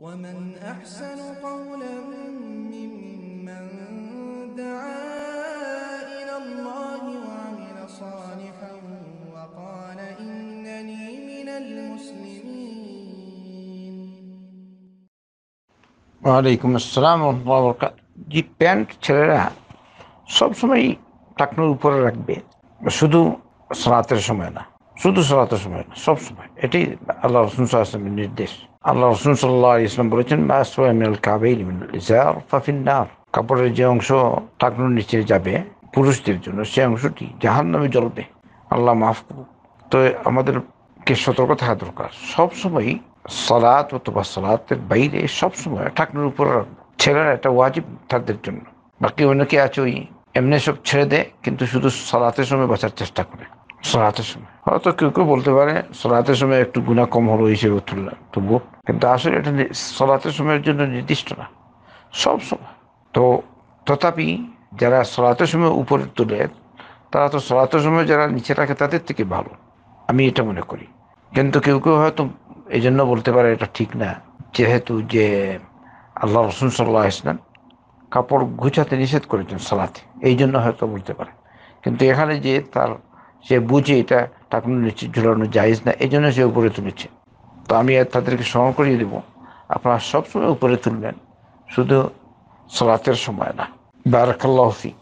ومن أحسن قولا ممن دعا إلى الله وعمل صالحا وقال إنني من المسلمين وعليكم السلام ورحمة الله وبركاته যে প্যান্ট ছেলেরা সবসময় টাকনোর উপরে রাখবে শুধু সালাতের সময় না শুধু সালাতের সময় না সবসময় এটাই আল্লাহ রসুল নির্দেশ আল্লাহ রসুল সাল্লাহ ইসলাম বলেছেন মিনাল কাবেইল কাপড়ের যে অংশ টাকনুর নিচে যাবে পুরুষদের জন্য সে অংশটি জাহান নামে জ্বলবে আল্লাহ মাফ করুক তো আমাদেরকে সতর্ক থাকা দরকার সবসময়ই সালাত অথবা সালাতের বাইরে সবসময় ঠাকুর উপর ছেলেরা একটা ওয়াজিব তাদের জন্য বাকি অনেকে আছে ওই এমনি সব ছেড়ে দেয় কিন্তু শুধু সালাতের সময় বাঁচার চেষ্টা করে সরাতের সময় হয়তো কেউ কেউ বলতে পারে সরাতের সময় একটু গুণা কম হলো হিসেবে তুললাম তবুও কিন্তু আসলে এটা সরাতের সময়ের জন্য নির্দিষ্ট না সব সময় তো তথাপি যারা সরাতের সময় উপরে তোলে তারা তো সরাতের সময় যারা নিচে রাখে তাদের থেকে ভালো আমি এটা মনে করি কিন্তু কেউ কেউ হয়তো এই জন্য বলতে পারে এটা ঠিক না যেহেতু যে আল্লাহ রসুন সাল্লাহ ইসলাম কাপড় গুছাতে নিষেধ করেছেন সালাতে এই জন্য হয়তো বলতে পারে কিন্তু এখানে যে তার সে বুঝে এটা ঠাকুরের নিচে ঝুলানো জায়েজ না এই জন্য সে উপরে তুলেছে তো আমি আর তাদেরকে স্মরণ করিয়ে দেবো আপনারা সবসময় উপরে তুলবেন শুধু সলাতের সময় না বারাকাল্লাহ ফিক